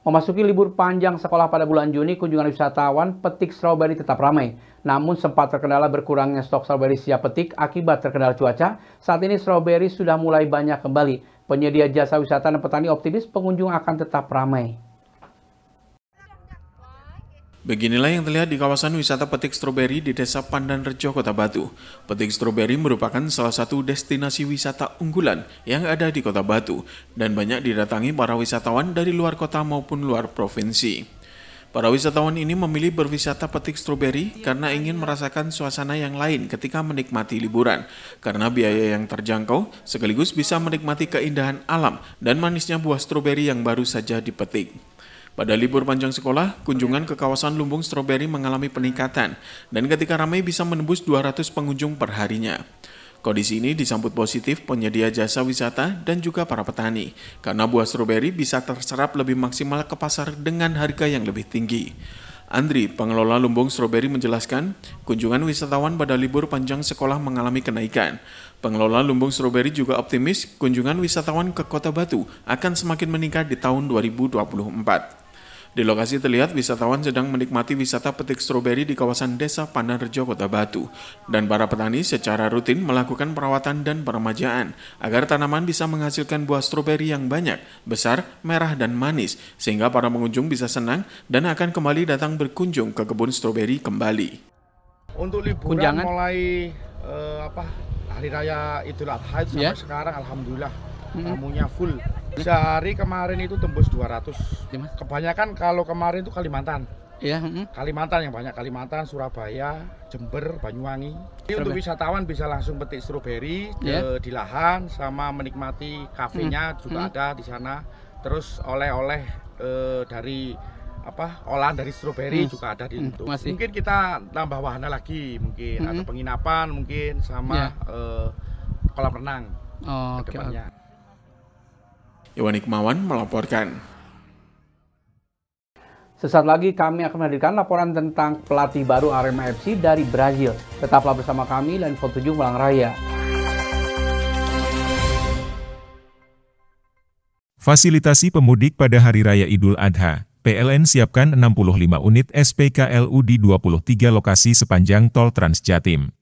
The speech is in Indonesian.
Memasuki libur panjang sekolah pada bulan Juni, kunjungan wisatawan petik strawberry tetap ramai. Namun sempat terkendala berkurangnya stok stroberi siap petik akibat terkendala cuaca, saat ini stroberi sudah mulai banyak kembali. Penyedia jasa wisata dan petani optimis pengunjung akan tetap ramai. Beginilah yang terlihat di kawasan wisata petik stroberi di Desa Pandan Rejo, Kota Batu. Petik stroberi merupakan salah satu destinasi wisata unggulan yang ada di Kota Batu dan banyak didatangi para wisatawan dari luar kota maupun luar provinsi. Para wisatawan ini memilih berwisata petik stroberi karena ingin merasakan suasana yang lain ketika menikmati liburan, karena biaya yang terjangkau sekaligus bisa menikmati keindahan alam dan manisnya buah stroberi yang baru saja dipetik. Pada libur panjang sekolah, kunjungan ke kawasan Lumbung Stroberi mengalami peningkatan dan ketika ramai bisa menembus 200 pengunjung perharinya. Kondisi ini disambut positif penyedia jasa wisata dan juga para petani, karena buah stroberi bisa terserap lebih maksimal ke pasar dengan harga yang lebih tinggi. Andri, pengelola Lumbung Stroberi menjelaskan, kunjungan wisatawan pada libur panjang sekolah mengalami kenaikan. Pengelola Lumbung Stroberi juga optimis kunjungan wisatawan ke Kota Batu akan semakin meningkat di tahun 2024. Di lokasi terlihat wisatawan sedang menikmati wisata petik stroberi di kawasan Desa Panarjo Kota Batu. Dan para petani secara rutin melakukan perawatan dan peremajaan agar tanaman bisa menghasilkan buah stroberi yang banyak, besar, merah, dan manis, sehingga para pengunjung bisa senang dan akan kembali datang berkunjung ke kebun stroberi kembali. Untuk liburan Kunjangan. mulai uh, apa hari raya Idul Adha sampai ya. sekarang alhamdulillah tamunya full Sehari kemarin itu tembus 200. ratus. Kebanyakan kalau kemarin itu Kalimantan. Ya. Mm. Kalimantan yang banyak Kalimantan, Surabaya, Jember, Banyuwangi. Jadi untuk wisatawan bisa langsung petik stroberi yeah. Iya. di lahan sama menikmati kafenya mm. juga mm. ada di sana. Terus oleh-oleh e, dari apa olahan dari stroberi hmm. juga ada di mm, situ. Hmm, masih. Mungkin kita tambah wahana lagi mungkin hmm. atau penginapan mungkin sama yeah. Iya. e, kolam renang. Oh, Oke. Okay, Iwan Ikmawan melaporkan. Sesaat lagi kami akan menghadirkan laporan tentang pelatih baru Arema FC dari Brazil. Tetaplah bersama kami dan Info 7 Malang Raya. Fasilitasi pemudik pada Hari Raya Idul Adha, PLN siapkan 65 unit SPKLU di 23 lokasi sepanjang tol Transjatim.